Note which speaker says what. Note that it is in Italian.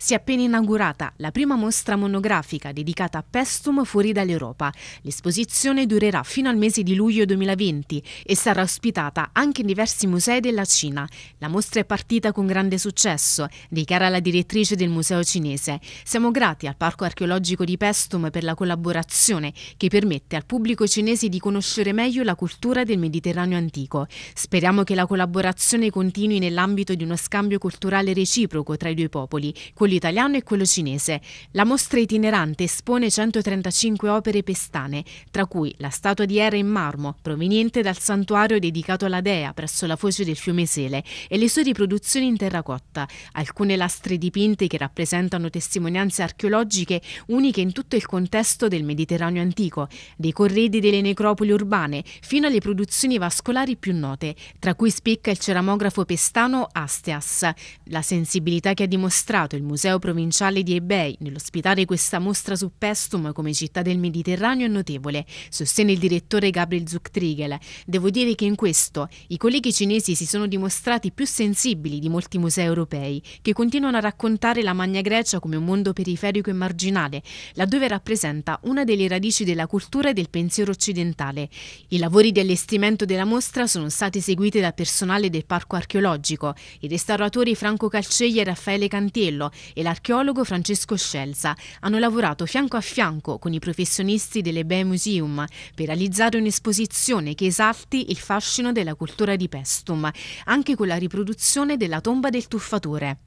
Speaker 1: Si è appena inaugurata la prima mostra monografica dedicata a Pestum fuori dall'Europa. L'esposizione durerà fino al mese di luglio 2020 e sarà ospitata anche in diversi musei della Cina. La mostra è partita con grande successo, dichiara la direttrice del museo cinese. Siamo grati al Parco archeologico di Pestum per la collaborazione che permette al pubblico cinese di conoscere meglio la cultura del Mediterraneo antico. Speriamo che la collaborazione continui nell'ambito di uno scambio culturale reciproco tra i due popoli, con quello italiano e quello cinese. La mostra itinerante espone 135 opere pestane, tra cui la statua di Era in marmo, proveniente dal santuario dedicato alla dea presso la foce del fiume Sele, e le sue riproduzioni in terracotta, alcune lastre dipinte che rappresentano testimonianze archeologiche uniche in tutto il contesto del Mediterraneo antico, dei corredi delle necropoli urbane, fino alle produzioni vascolari più note, tra cui spicca il ceramografo pestano Asteas. La sensibilità che ha dimostrato il museo Museo Provinciale di Ebei nell'ospitare questa mostra su Pestum come città del Mediterraneo è notevole, sostiene il direttore Gabriel Zuchtriegel. Devo dire che in questo i colleghi cinesi si sono dimostrati più sensibili di molti musei europei, che continuano a raccontare la Magna Grecia come un mondo periferico e marginale, laddove rappresenta una delle radici della cultura e del pensiero occidentale. I lavori di allestimento della mostra sono stati eseguiti da personale del parco archeologico, i restauratori Franco Calceglia e Raffaele Cantiello e l'archeologo Francesco Scelza hanno lavorato fianco a fianco con i professionisti delle Bay Museum per realizzare un'esposizione che esalti il fascino della cultura di Pestum, anche con la riproduzione della tomba del tuffatore.